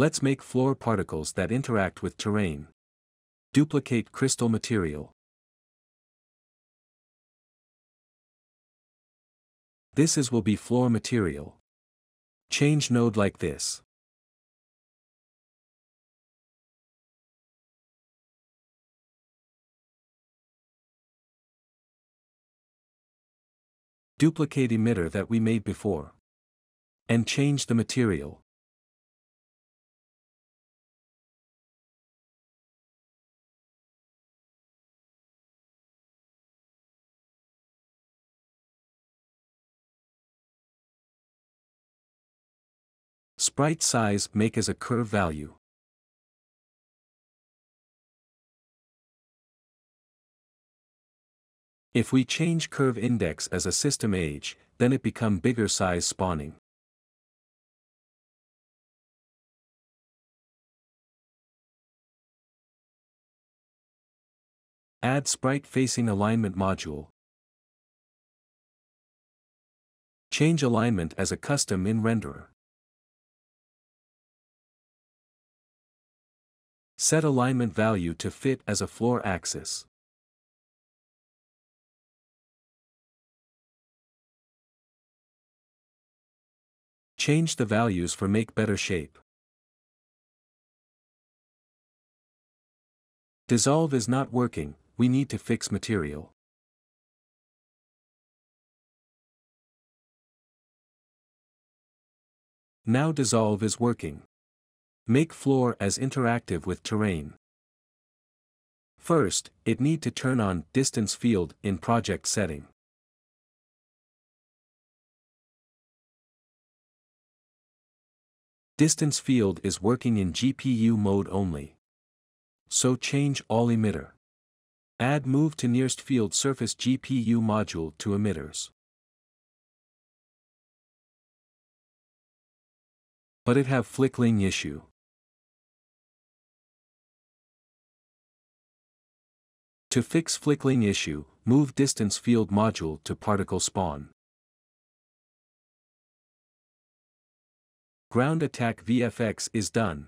Let's make floor particles that interact with terrain. Duplicate crystal material. This is will be floor material. Change node like this. Duplicate emitter that we made before. And change the material. Sprite size make as a curve value. If we change curve index as a system age, then it become bigger size spawning. Add sprite facing alignment module. Change alignment as a custom in renderer. Set alignment value to fit as a floor axis. Change the values for make better shape. Dissolve is not working, we need to fix material. Now dissolve is working. Make floor as interactive with terrain. First, it need to turn on distance field in project setting. Distance field is working in GPU mode only. So change all emitter. Add move to nearest field surface GPU module to emitters. But it have flickling issue. To fix flickling issue, move distance field module to particle spawn. Ground attack VFX is done.